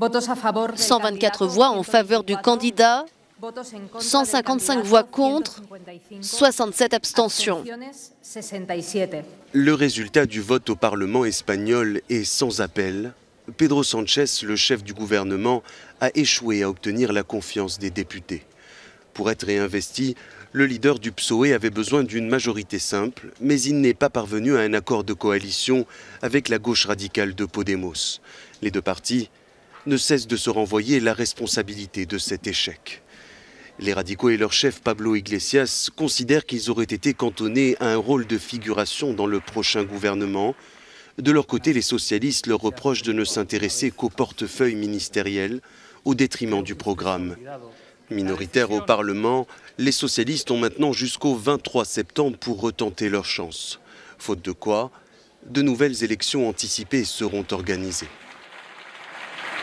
124 voix en faveur du candidat, 155 voix contre, 67 abstentions. Le résultat du vote au Parlement espagnol est sans appel. Pedro Sanchez, le chef du gouvernement, a échoué à obtenir la confiance des députés. Pour être réinvesti, le leader du PSOE avait besoin d'une majorité simple, mais il n'est pas parvenu à un accord de coalition avec la gauche radicale de Podemos. Les deux partis ne cessent de se renvoyer la responsabilité de cet échec. Les radicaux et leur chef Pablo Iglesias considèrent qu'ils auraient été cantonnés à un rôle de figuration dans le prochain gouvernement. De leur côté, les socialistes leur reprochent de ne s'intéresser qu'au portefeuille ministériel, au détriment du programme. Minoritaires au Parlement, les socialistes ont maintenant jusqu'au 23 septembre pour retenter leur chance. Faute de quoi, de nouvelles élections anticipées seront organisées.